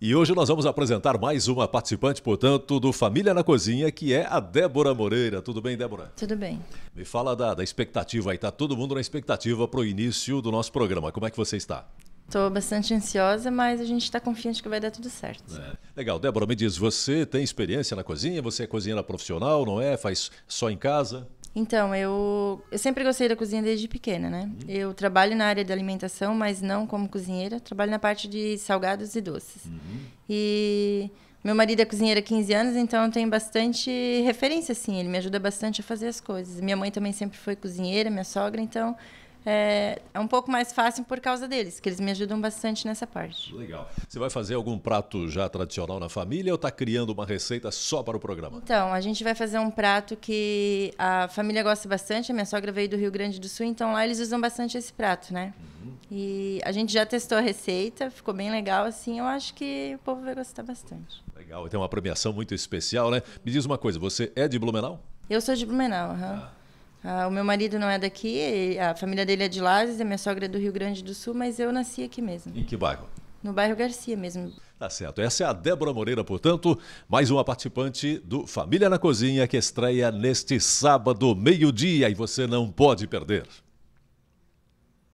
E hoje nós vamos apresentar mais uma participante, portanto, do Família na Cozinha, que é a Débora Moreira. Tudo bem, Débora? Tudo bem. Me fala da, da expectativa aí, tá todo mundo na expectativa para o início do nosso programa. Como é que você está? Estou bastante ansiosa, mas a gente está confiante que vai dar tudo certo. É. Legal. Débora, me diz, você tem experiência na cozinha? Você é cozinheira profissional, não é? Faz só em casa? Então, eu, eu sempre gostei da cozinha desde pequena, né? Uhum. Eu trabalho na área da alimentação, mas não como cozinheira. Trabalho na parte de salgados e doces. Uhum. E meu marido é cozinheiro há 15 anos, então eu tenho bastante referência, assim. Ele me ajuda bastante a fazer as coisas. Minha mãe também sempre foi cozinheira, minha sogra, então é, é um pouco mais fácil por causa deles, que eles me ajudam bastante nessa parte. Legal. Você vai fazer algum prato já tradicional na família ou está criando uma receita só para o programa? Então, a gente vai fazer um prato que a família gosta bastante. A minha sogra veio do Rio Grande do Sul, então lá eles usam bastante esse prato, né? Uhum. E a gente já testou a receita, ficou bem legal, assim. Eu acho que o povo vai gostar bastante. Legal, tem uma premiação muito especial, né? Me diz uma coisa, você é de Blumenau? Eu sou de Blumenau, aham. Uhum. Ah. Ah, o meu marido não é daqui, a família dele é de Lages, a minha sogra é do Rio Grande do Sul, mas eu nasci aqui mesmo. Em que bairro? No bairro Garcia mesmo. Tá certo. Essa é a Débora Moreira, portanto, mais uma participante do Família na Cozinha que estreia neste sábado, meio-dia, e você não pode perder.